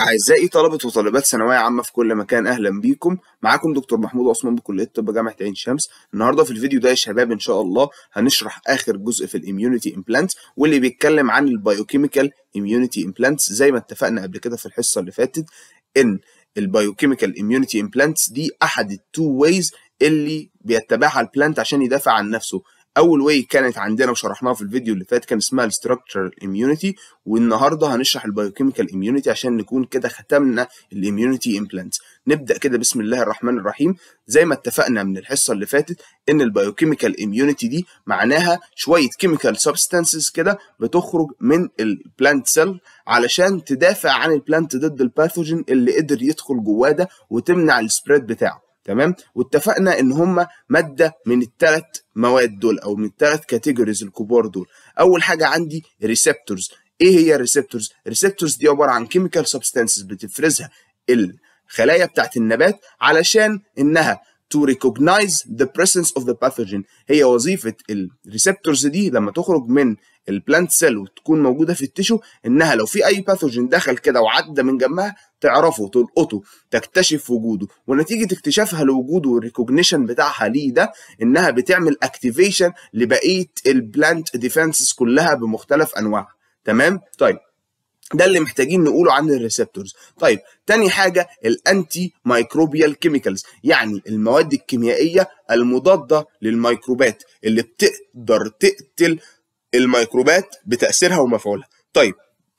أعزائي طلبة وطالبات ثانوية عامة في كل مكان أهلا بيكم معاكم دكتور محمود عثمان بكلية طب جامعة عين شمس النهاردة في الفيديو ده يا شباب إن شاء الله هنشرح آخر جزء في الإميونيتي إمبلانت واللي بيتكلم عن البايوكيميكال إميونيتي إمبلانتس زي ما اتفقنا قبل كده في الحصة اللي فاتت إن البايوكيميكال إميونيتي إمبلانتس دي أحد التو وايز اللي بيتبعها البلانت عشان يدافع عن نفسه اول واي كانت عندنا وشرحناها في الفيديو اللي فات كان اسمها الستراكشر اميونيتي والنهارده هنشرح البايوكيميكال اميونيتي عشان نكون كده ختمنا الاميونيتي امبلانتس نبدا كده بسم الله الرحمن الرحيم زي ما اتفقنا من الحصه اللي فاتت ان البايوكيميكال اميونيتي دي معناها شويه كيميكال سبستانسز كده بتخرج من البلانت سيل علشان تدافع عن البلانت ضد الباثوجين اللي قدر يدخل جواه ده وتمنع السبريد بتاعه تمام واتفقنا ان هما ماده من الثلاث مواد دول او من الثلاث كاتيجوريز الكبار دول اول حاجه عندي ريسبتورز ايه هي الريسبتورز الريسبتورز دي عباره عن كيميكال سبستانسز بتفرزها الخلايا بتاعت النبات علشان انها to recognize the presence of the pathogen هي وظيفة الريسبتورز دي لما تخرج من البلانت سيل وتكون موجودة في التيشو انها لو في اي باثوجين دخل كده وعدى من جنبها تعرفه تلقطه تكتشف وجوده ونتيجة اكتشافها لوجوده والريكوجنيشن بتاعها ليه ده انها بتعمل اكتيفيشن لبقية البلانت ديفنسز كلها بمختلف انواعها تمام طيب ده اللي محتاجين نقوله عن الريسبتورز طيب تاني حاجة الانتي مايكروبيال كيميكالز يعني المواد الكيميائية المضادة للميكروبات اللي بتقدر تقتل الميكروبات بتأثيرها ومفعولها طيب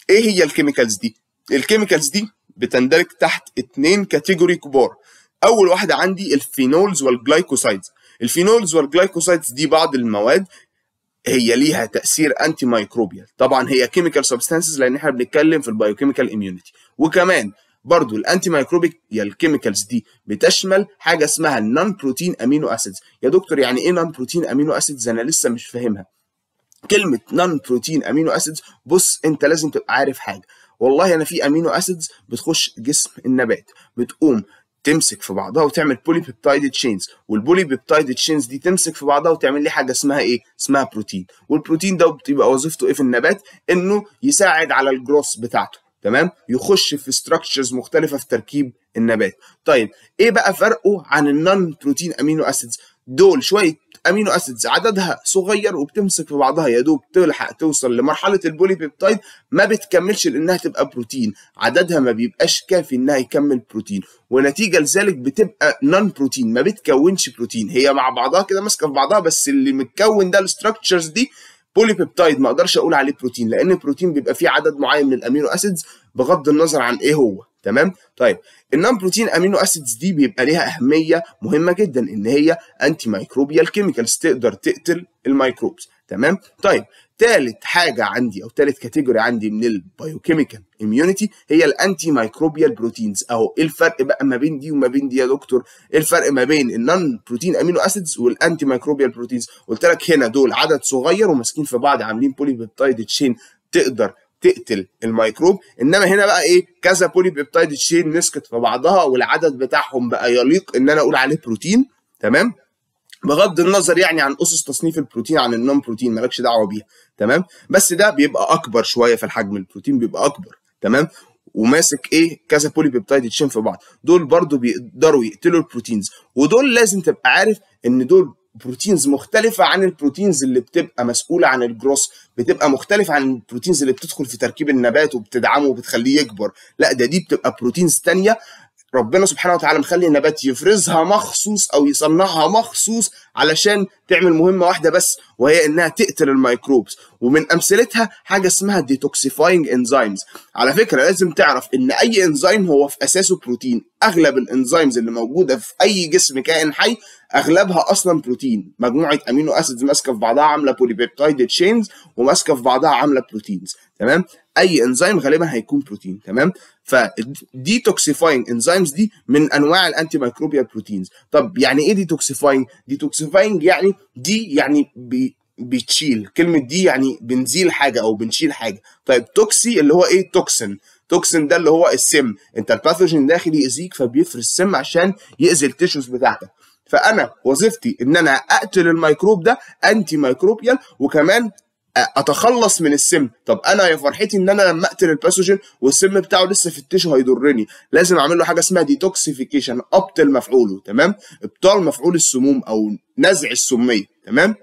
ايه هي الكيميكالز دي الكيميكالز دي بتندرج تحت اتنين كاتيجوري كبار اول واحده عندي الفينولز والجلايكوسايدز الفينولز والجلايكوسايدز دي بعض المواد هي ليها تاثير انتي مايكروبيال طبعا هي كيميكال سبستانسز لان احنا بنتكلم في البايوكيميكال اميونيتي وكمان برضو الانتي يا الكيميكالز دي بتشمل حاجه اسمها النون بروتين امينو اسيدز يا دكتور يعني ايه نون بروتين امينو اسيدز انا لسه مش فاهمها كلمه نون بروتين امينو اسيدز بص انت لازم تبقى عارف حاجه والله انا في امينو اسيدز بتخش جسم النبات بتقوم تمسك في بعضها وتعمل بولي بيبتايد تشينز والبولي بيبتايد تشينز دي تمسك في بعضها وتعمل لي حاجه اسمها ايه اسمها بروتين والبروتين ده بيبقى وظيفته ايه في النبات انه يساعد على الجروس بتاعته تمام يخش في ستراكشرز مختلفه في تركيب النبات طيب ايه بقى فرقه عن النون بروتين امينو اسيدز دول شويه امينو اسيدز عددها صغير وبتمسك في بعضها يا دوب تلحق توصل لمرحله البولي بيبتايد ما بتكملش لانها تبقى بروتين عددها ما بيبقاش كافي انها يكمل بروتين ونتيجه لذلك بتبقى نون بروتين ما بتكونش بروتين هي مع بعضها كده ماسكه في بعضها بس اللي متكون ده الاستراكشرز دي بوليبيبتايد ما اقدرش اقول عليه بروتين لان البروتين بيبقى فيه عدد معين من الامينو اسيدز بغض النظر عن ايه هو تمام طيب النون بروتين امينو اسيدز دي بيبقى ليها اهميه مهمه جدا ان هي انتي مايكروبيال كيميكالز تقدر تقتل الميكروبز تمام طيب تالت حاجه عندي او تالت كاتيجوري عندي من البايوكيميكال اميونيتي هي الانتي مايكروبيال بروتينز اهو ايه الفرق بقى ما بين دي وما بين دي يا دكتور ايه الفرق ما بين النون بروتين امينو اسيدز والانتي مايكروبيال بروتينز قلت لك هنا دول عدد صغير وماسكين في بعض عاملين بولي بيبتايد تشين تقدر تقتل الميكروب انما هنا بقى ايه كذا بولي بيبتايد تشين مسكت في بعضها والعدد بتاعهم بقى يليق ان انا اقول عليه بروتين تمام بغض النظر يعني عن اسس تصنيف البروتين عن النون بروتين مالكش دعوه بيها تمام بس ده بيبقى اكبر شويه في الحجم البروتين بيبقى اكبر تمام وماسك ايه كذا بولي بيبتايد تشين في بعض دول برضو بيقدروا يقتلوا البروتينز ودول لازم تبقى عارف ان دول بروتينز مختلفة عن البروتينز اللي بتبقى مسؤولة عن الجروس بتبقى مختلفة عن البروتينز اللي بتدخل في تركيب النبات وبتدعمه وبتخليه يكبر لا ده دي بتبقى بروتينز تانية ربنا سبحانه وتعالى مخلي النبات يفرزها مخصوص او يصنعها مخصوص علشان تعمل مهمه واحده بس وهي انها تقتل الميكروبس ومن امثلتها حاجه اسمها ديتوكسيفاينج انزيمز على فكره لازم تعرف ان اي انزيم هو في اساسه بروتين اغلب الانزيمز اللي موجوده في اي جسم كائن حي اغلبها اصلا بروتين مجموعه امينو اسيدز ماسكه في بعضها عامله بوليبيبتايد تشينز وماسكه في بعضها عامله بروتينز تمام اي انزيم غالبا هيكون بروتين تمام فديتوكسيفاينج انزيمز دي من انواع الانتي مايكروبيال بروتينز طب يعني ايه ديتوكسيفاينج ديتوكسيفاينج يعني دي يعني بي بتشيل كلمه دي يعني بنزيل حاجه او بنشيل حاجه طيب توكسي اللي هو ايه توكسن توكسن ده اللي هو السم انت الباثوجين داخل يأذيك فبيفرز السم عشان يأذي التيشوز بتاعتك فانا وظيفتي ان انا اقتل الميكروب ده انتي مايكروبيال وكمان اتخلص من السم طب انا يا فرحتي ان انا لما اقتل الباثوجين والسم بتاعه لسه في التيشو هيضرني لازم اعمل له حاجه اسمها ديتوكسيفيكيشن ابطل مفعوله تمام ابطال مفعول السموم او نزع السميه تمام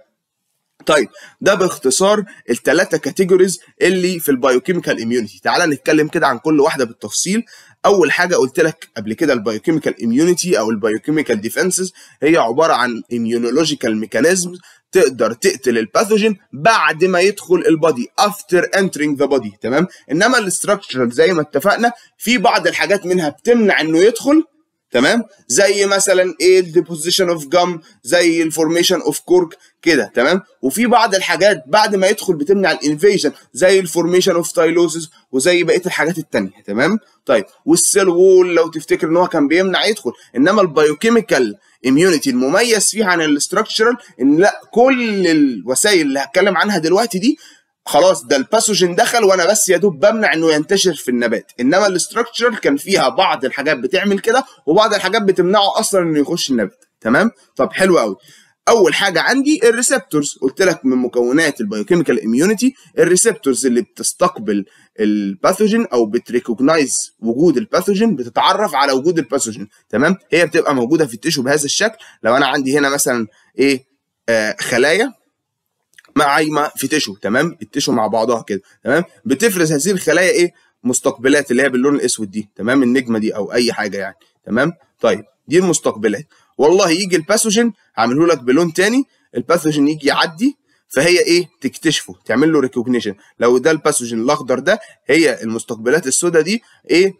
طيب ده باختصار الثلاثه كاتيجوريز اللي في البايوكيميكال اميونيتي تعال نتكلم كده عن كل واحده بالتفصيل اول حاجه قلت لك قبل كده البايوكيميكال اميونيتي او البايوكيميكال ديفنسز هي عباره عن اميونولوجيكال ميكانيزم تقدر تقتل الباثوجين بعد ما يدخل البادي افتر انترينج ذا بادي تمام انما الاستراكشر زي ما اتفقنا في بعض الحاجات منها بتمنع انه يدخل تمام زي مثلا ايه الديبوزيشن اوف جام زي الفورميشن اوف كورك كده تمام وفي بعض الحاجات بعد ما يدخل بتمنع الانفيجن زي الفورميشن اوف تايلوسيس وزي بقيه الحاجات التانية تمام طيب والسيل وول لو تفتكر ان هو كان بيمنع يدخل انما البايوكيميكال اميونيتي المميز فيه عن الاستراكشرال ان لا كل الوسائل اللي هتكلم عنها دلوقتي دي خلاص ده الباثوجين دخل وانا بس يا دوب بمنع انه ينتشر في النبات انما الاستراكشر كان فيها بعض الحاجات بتعمل كده وبعض الحاجات بتمنعه اصلا انه يخش النبات تمام طب حلو قوي اول حاجه عندي الريسبتورز قلت لك من مكونات البايوكيميكال اميونيتي الريسبتورز اللي بتستقبل الباثوجين او بتريكوجنايز وجود الباثوجين بتتعرف على وجود الباثوجين تمام هي بتبقى موجوده في التشو بهذا الشكل لو انا عندي هنا مثلا ايه آه خلايا ماء عايمه في تشو تمام التشو مع بعضها كده تمام بتفرز هذه الخلايا ايه مستقبلات اللي هي باللون الاسود دي تمام النجمه دي او اي حاجه يعني تمام طيب دي المستقبلات والله يجي الباثوجين هعمله لك بلون تاني الباثوجين يجي يعدي فهي ايه تكتشفه تعمل له ريكوجنيشن لو ده الباثوجين الاخضر ده هي المستقبلات السوداء دي ايه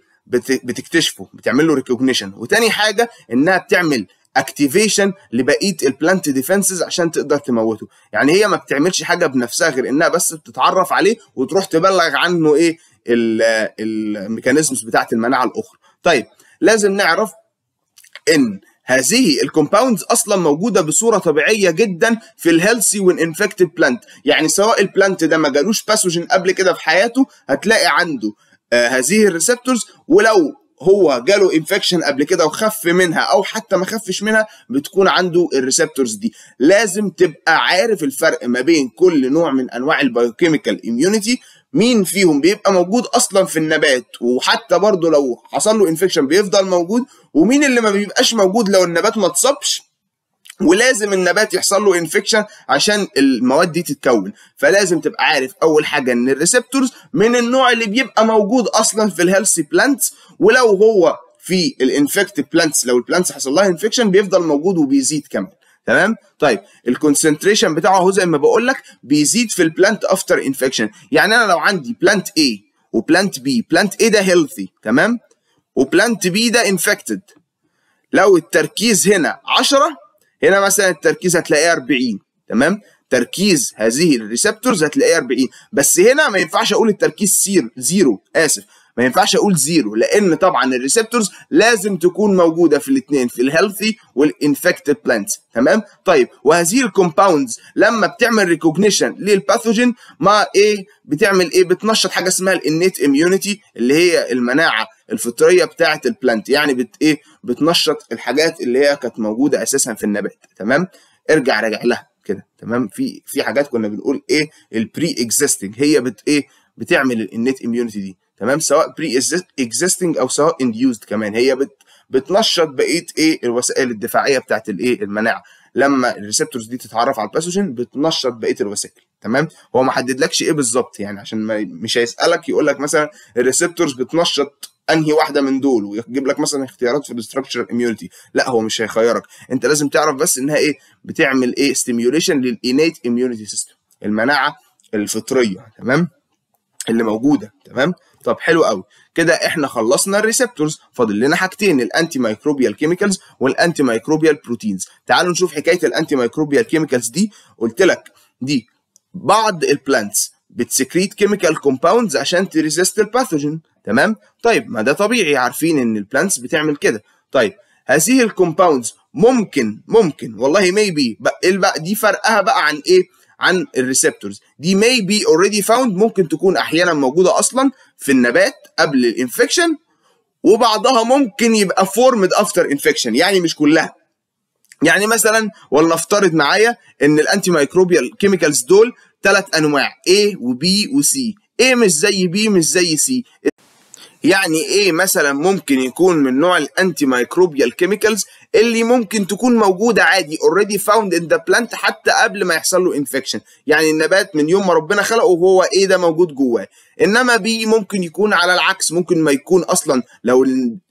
بتكتشفه بتعمل له ريكوجنيشن وتاني حاجه انها بتعمل اكتيفيشن لبقيه البلانت ديفنسز عشان تقدر تموته يعني هي ما بتعملش حاجه بنفسها غير انها بس بتتعرف عليه وتروح تبلغ عنه ايه الميكانيزمز بتاعه المناعه الاخرى طيب لازم نعرف ان هذه الكومباوندز اصلا موجوده بصوره طبيعيه جدا في الهيلثي والانفكتد بلانت يعني سواء البلانت ده ما جالوش باثوجين قبل كده في حياته هتلاقي عنده آه هذه الريسبتورز ولو هو جاله انفكشن قبل كده وخف منها او حتى ما خفش منها بتكون عنده الريسبتورز دي لازم تبقى عارف الفرق ما بين كل نوع من انواع البايوكيميكال اميونيتي مين فيهم بيبقى موجود اصلا في النبات وحتى برضه لو حصل له انفكشن بيفضل موجود ومين اللي ما بيبقاش موجود لو النبات ما اتصابش ولازم النبات يحصل له انفكشن عشان المواد دي تتكون فلازم تبقى عارف اول حاجه ان الريسبتورز من النوع اللي بيبقى موجود اصلا في الهيلثي بلانتس ولو هو في الانفكتد بلانتس لو البلانتس حصل لها انفكشن بيفضل موجود وبيزيد كمان تمام طيب الكونسنتريشن بتاعه زي ما بقول لك بيزيد في البلانت افتر انفكشن يعني انا لو عندي بلانت A وبلانت B بلانت A ده هيلثي تمام وبلانت B ده انفكتد لو التركيز هنا 10 هنا مثلا التركيز هتلاقيه 40 تمام تركيز هذه الريسبتورز هتلاقيه 40 بس هنا ما ينفعش اقول التركيز سير زيرو اسف ما ينفعش اقول زيرو لان طبعا الريسبتورز لازم تكون موجوده في الاثنين في الهيلثي والانفكتد بلانتس تمام طيب وهذه الكومباوندز لما بتعمل ريكوجنيشن للباثوجين ما ايه بتعمل ايه بتنشط حاجه اسمها الانيت اميونيتي اللي هي المناعه الفطريه بتاعه البلانت يعني بت ايه بتنشط الحاجات اللي هي كانت موجوده اساسا في النبات تمام ارجع راجع لها كده تمام في في حاجات كنا بنقول ايه البري اكزيستنج هي بت ايه بتعمل النت اميونيتي دي تمام سواء بري اكزيستنج او سواء انديوزد كمان هي بت بتنشط بقيه ايه الوسائل الدفاعيه بتاعت الايه المناعه لما الريسبتورز دي تتعرف على الباثوجين بتنشط بقيه الوسائل تمام هو ما حددلكش ايه بالظبط يعني عشان ما مش هيسالك يقول لك مثلا الريسبتورز بتنشط انهي واحده من دول ويجيب لك مثلا اختيارات في الاستراكشر اميونيتي لا هو مش هيخيرك انت لازم تعرف بس انها ايه بتعمل ايه ستيميوليشن للانيت اميونيتي سيستم المناعه الفطريه تمام اللي موجوده تمام طب حلو قوي كده احنا خلصنا الريسبتورز فاضل لنا حاجتين الانتي مايكروبيال كيميكالز والانتي مايكروبيال بروتينز تعالوا نشوف حكايه الانتي مايكروبيال كيميكالز دي قلت لك دي بعض البلانتس بتسكريت كيميكال كومباوندز عشان تريزيست الباثوجين تمام طيب ما ده طبيعي عارفين ان البلانتس بتعمل كده طيب هذه الكومباوندز ممكن ممكن والله ميبي إيه دي فرقها بقى عن ايه عن الريسبتورز دي بي اوريدي فاوند ممكن تكون احيانا موجوده اصلا في النبات قبل الانفكشن وبعضها ممكن يبقى فورمد افتر انفكشن يعني مش كلها يعني مثلا ولنفترض معايا ان الانتي مايكروبيال كيميكالز دول ثلاث انواع A و B و C A مش زي B مش زي C يعني ايه مثلا ممكن يكون من نوع الانتي مايكروبيال كيميكالز اللي ممكن تكون موجوده عادي اوريدي فاوند ان ذا بلانت حتى قبل ما يحصل له انفكشن يعني النبات من يوم ما ربنا خلقه وهو ايه ده موجود جواه انما بي ممكن يكون على العكس ممكن ما يكون اصلا لو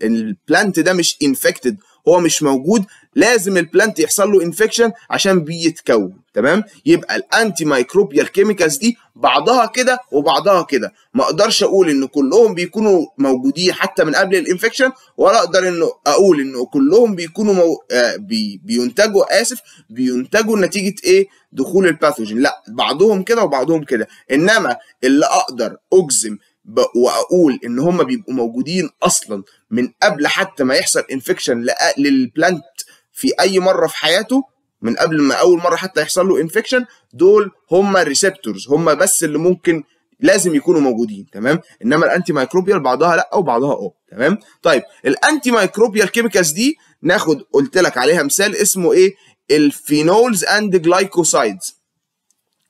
البلانت ده مش انفكتد هو مش موجود لازم البلانت يحصل له انفكشن عشان بيتكون تمام يبقى الانتي مايكروبيال كيميكالز دي بعضها كده وبعضها كده ما اقدرش اقول ان كلهم بيكونوا موجودين حتى من قبل الانفكشن ولا اقدر انه اقول ان كلهم بيكونوا مو... آه بي... بينتجوا اسف بينتجوا نتيجه ايه دخول الباثوجين لا بعضهم كده وبعضهم كده انما اللي اقدر اجزم واقول ان هم بيبقوا موجودين اصلا من قبل حتى ما يحصل انفكشن للبلانت في اي مره في حياته من قبل ما اول مره حتى يحصل له انفكشن دول هم الريسبتورز هم بس اللي ممكن لازم يكونوا موجودين تمام انما الانتي مايكروبيال بعضها لا وبعضها اه تمام طيب الانتي مايكروبيال كيميكالز دي ناخد قلت لك عليها مثال اسمه ايه الفينولز اند جلايكوسايدز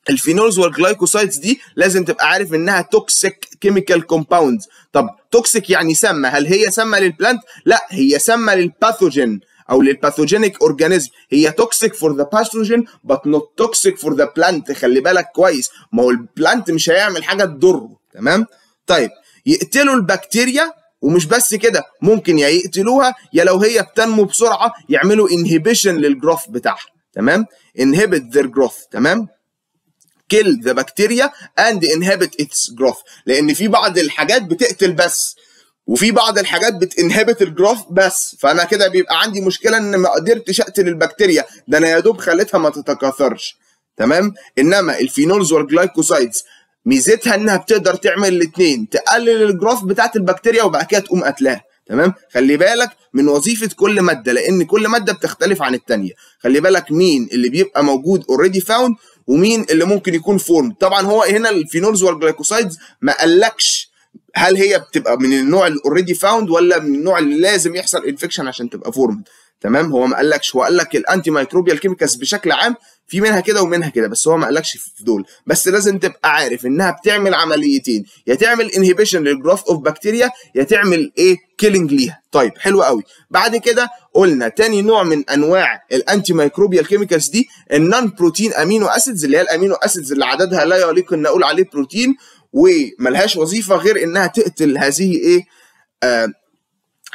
الفينولز والجلايكوسايدز دي لازم تبقى عارف انها توكسيك كيميكال كومباوندز طب توكسيك يعني سامه هل هي سامه للبلانت لا هي سامه للباثوجين او للباثوجينيك اورجانيزم هي توكسيك فور ذا باثوجين بت نوت توكسيك فور ذا بلانت خلي بالك كويس ما هو البلانت مش هيعمل حاجه تضره تمام طيب يقتلوا البكتيريا ومش بس كده ممكن يا يقتلوها يا لو هي بتنمو بسرعه يعملوا انهبيشن للجروث بتاعها تمام انهبت ذير جروث تمام kill the bacteria and inhibit its growth لان في بعض الحاجات بتقتل بس وفي بعض الحاجات بتنهبت الجروث بس فانا كده بيبقى عندي مشكله ان ما قدرتش اقتل البكتيريا ده انا يا دوب خليتها ما تتكاثرش تمام انما الفينولز والجلايكوسايدز ميزتها انها بتقدر تعمل الاثنين تقلل الجروث بتاعت البكتيريا وبعد كده تقوم قاتلاها تمام خلي بالك من وظيفه كل ماده لان كل ماده بتختلف عن الثانيه خلي بالك مين اللي بيبقى موجود اوريدي فاوند ومين اللي ممكن يكون فورم طبعا هو هنا الفينولز والجلايكوسايدز ما قالكش هل هي بتبقى من النوع اللي اوريدي فاوند ولا من النوع اللي لازم يحصل انفكشن عشان تبقى فورمد تمام هو ما قالكش هو قال لك الانتي مايكروبيال كيميكالز بشكل عام في منها كده ومنها كده بس هو ما قالكش في دول بس لازم تبقى عارف انها بتعمل عمليتين يا تعمل انهبيشن للجراف اوف بكتيريا يا تعمل ايه كيلينج ليها طيب حلو قوي بعد كده قلنا تاني نوع من انواع الانتي مايكروبيال كيميكالز دي النون بروتين امينو اسيدز اللي هي الامينو اسيدز اللي عددها لا يليق ان نقول عليه بروتين وملهاش وظيفه غير انها تقتل هذه ايه آه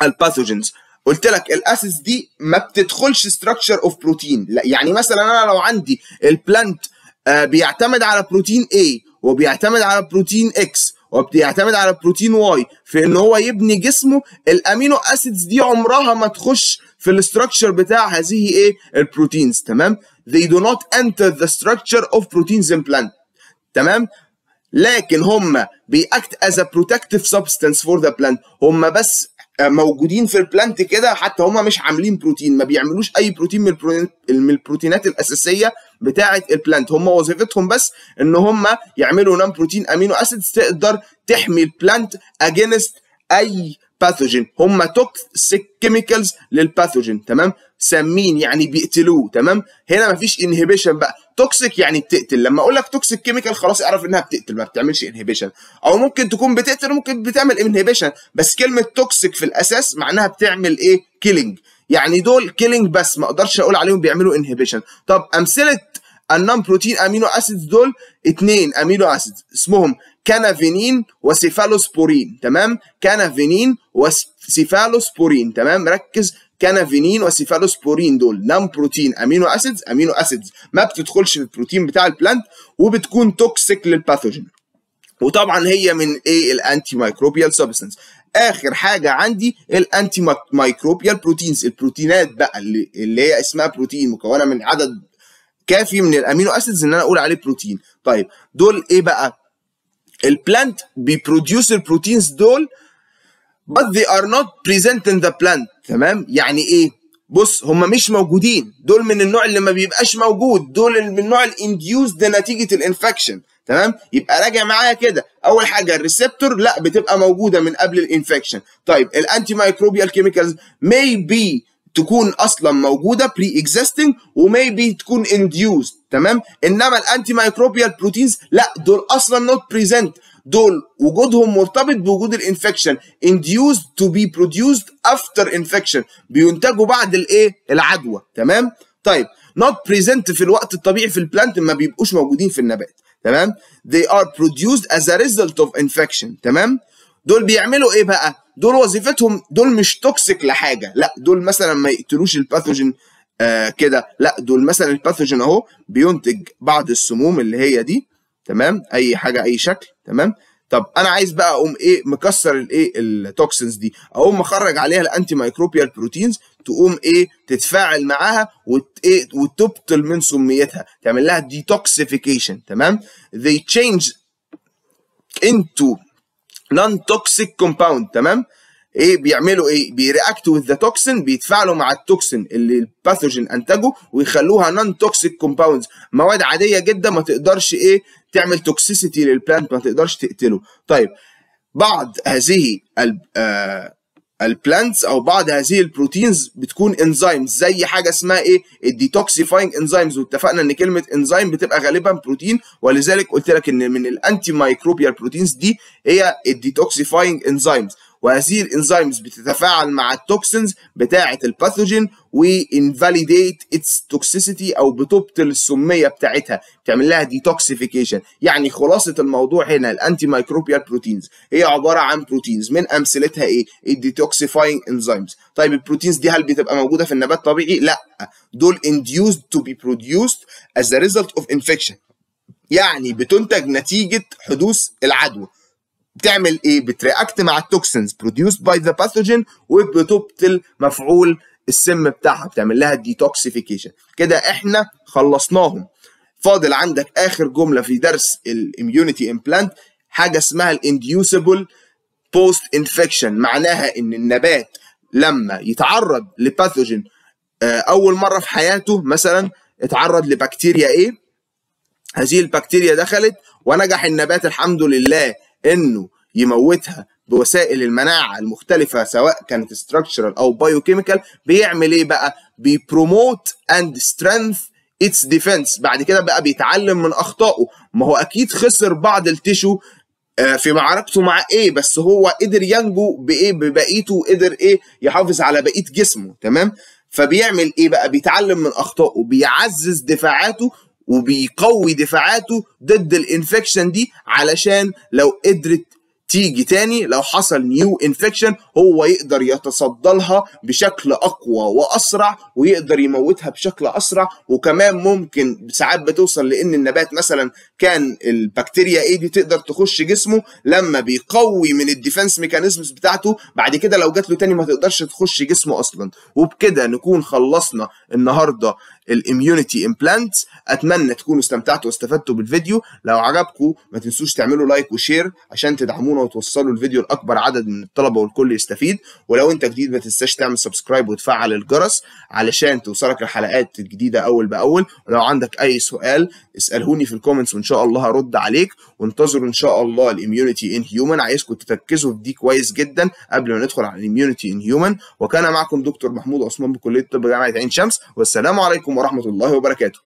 الباثوجينز قلت لك الاسس دي ما بتدخلش ستراكشر اوف بروتين لا يعني مثلا انا لو عندي البلانت آه بيعتمد على بروتين A وبيعتمد على بروتين X وبيعتمد على بروتين واي في ان هو يبني جسمه الامينو اسيدز دي عمرها ما تخش في الاستراكشر بتاع هذه ايه البروتينز تمام they do not enter the structure of proteins in plant تمام لكن هم بيأكت as a protective substance for the plant هم بس موجودين في البلانت كده حتى هم مش عاملين بروتين ما بيعملوش اي بروتين من, البروتينات الاساسيه بتاعه البلانت هم وظيفتهم بس ان هم يعملوا نون بروتين امينو اسيدز تقدر تحمي البلانت اجينست اي باثوجين هم توكسيك كيميكلز للباثوجين تمام سمين يعني بيقتلوه تمام هنا مفيش انهبيشن بقى توكسيك يعني بتقتل لما اقول لك توكسيك كيميكال خلاص اعرف انها بتقتل ما بتعملش انهبيشن او ممكن تكون بتقتل ممكن بتعمل انهبيشن بس كلمه توكسيك في الاساس معناها بتعمل ايه كيلينج يعني دول كيلينج بس ما اقدرش اقول عليهم بيعملوا انهبيشن طب امثله النون بروتين امينو اسيدز دول اتنين امينو اسيدز اسمهم كانافينين وسيفالوسبورين تمام كانافينين وسيفالوسبورين تمام ركز كانافينين وسيفالوسبورين دول نون بروتين امينو اسيدز امينو اسيدز ما بتدخلش في البروتين بتاع البلانت وبتكون توكسيك للباثوجين وطبعا هي من ايه الانتي مايكروبيال سبستنس اخر حاجه عندي الانتي مايكروبيال بروتينز البروتينات بقى اللي, اللي هي اسمها بروتين مكونه من عدد كافي من الامينو اسيدز ان انا اقول عليه بروتين طيب دول ايه بقى البلانت بيبروديوس البروتينز دول but they are not present in the plant تمام يعني ايه بص هم مش موجودين دول من النوع اللي ما بيبقاش موجود دول من النوع الانديوزد نتيجه الانفكشن تمام يبقى راجع معايا كده اول حاجه الريسبتور لا بتبقى موجوده من قبل الانفكشن طيب الانتي مايكروبيال كيميكالز مي بي تكون اصلا موجوده بري اكزيستنج وميبي تكون انديوزد تمام انما الانتي مايكروبيال بروتينز لا دول اصلا نوت بريزنت دول وجودهم مرتبط بوجود الانفكشن induced to be produced after infection بينتجوا بعد الايه العدوى تمام طيب not present في الوقت الطبيعي في البلانت ما بيبقوش موجودين في النبات تمام they are produced as a result of infection تمام دول بيعملوا ايه بقى دول وظيفتهم دول مش توكسيك لحاجه لا دول مثلا ما يقتلوش الباثوجين آه كده لا دول مثلا الباثوجين اهو بينتج بعض السموم اللي هي دي تمام اي حاجه اي شكل تمام طب انا عايز بقى اقوم ايه مكسر الايه التوكسينز دي اقوم اخرج عليها الانتي مايكروبيال بروتينز تقوم ايه تتفاعل معاها وت ايه وتبطل من سميتها تعمل لها ديتوكسيفيكيشن تمام they change into نون توكسيك كومباوند تمام ايه بيعملوا ايه بيرياكتوا وذ ذا توكسين بيتفاعلوا مع التوكسين اللي الباثوجين انتجه ويخلوها نون توكسيك كومباوندز مواد عاديه جدا ما تقدرش ايه تعمل توكسيسيتي للبلانت ما تقدرش تقتله طيب بعض هذه البلانتس او بعض هذه البروتينز بتكون انزيمز زي حاجه اسمها ايه الديتوكسيفاينج انزيمز واتفقنا ان كلمه انزيم بتبقى غالبا بروتين ولذلك قلت لك ان من الانتي مايكروبيال بروتينز دي هي الديتوكسيفاينج انزيمز وهذه الانزيمز بتتفاعل مع التوكسينز بتاعه الباثوجين وانفاليديت اتس توكسيسيتي او بتبطل السميه بتاعتها بتعمل لها ديتوكسيفيكيشن يعني خلاصه الموضوع هنا الانتي مايكروبيال بروتينز هي عباره عن بروتينز من امثلتها ايه الديتوكسيفاينج انزيمز طيب البروتينز دي هل بتبقى موجوده في النبات طبيعي لا دول induced to be produced as a result of infection يعني بتنتج نتيجه حدوث العدوى بتعمل ايه بترياكت مع التوكسنز بروديوس باي ذا باثوجين وبتبطل مفعول السم بتاعها بتعمل لها ديتوكسيفيكيشن كده احنا خلصناهم فاضل عندك اخر جمله في درس الاميونيتي امبلانت حاجه اسمها الانديوسبل بوست انفكشن معناها ان النبات لما يتعرض لباثوجين آه، اول مره في حياته مثلا اتعرض لبكتيريا ايه هذه البكتيريا دخلت ونجح النبات الحمد لله انه يموتها بوسائل المناعه المختلفه سواء كانت structural او بايوكيميكال بيعمل ايه بقى؟ بيبروموت اند سترينث اتس ديفنس بعد كده بقى بيتعلم من اخطائه ما هو اكيد خسر بعض التيشو آه، في معركته مع ايه بس هو قدر ينجو بايه ببقيته وقدر ايه يحافظ على بقيه جسمه تمام فبيعمل ايه بقى بيتعلم من اخطائه بيعزز دفاعاته وبيقوي دفاعاته ضد الانفكشن دي علشان لو قدرت تيجي تاني لو حصل نيو انفكشن هو يقدر يتصدى لها بشكل اقوى واسرع ويقدر يموتها بشكل اسرع وكمان ممكن ساعات بتوصل لان النبات مثلا كان البكتيريا ايه دي تقدر تخش جسمه لما بيقوي من الديفنس ميكانيزمز بتاعته بعد كده لو جات له تاني ما تقدرش تخش جسمه اصلا وبكده نكون خلصنا النهارده الاميونيتي امبلانت اتمنى تكونوا استمتعتوا واستفدتوا بالفيديو لو عجبكم ما تنسوش تعملوا لايك وشير عشان تدعمونا وتوصلوا الفيديو لاكبر عدد من الطلبه والكل يستفيد ولو انت جديد ما تنساش تعمل سبسكرايب وتفعل الجرس علشان توصلك الحلقات الجديده اول باول ولو عندك اي سؤال اسالهوني في الكومنتس وان الله هرد عليك وانتظروا ان شاء الله الاميونيتي ان هيومن عايزكم تركزوا في دي كويس جدا قبل ما ندخل على الاميونيتي ان هيومن وكان معكم دكتور محمود عثمان بكليه الطب جامعه عين شمس والسلام عليكم ورحمه الله وبركاته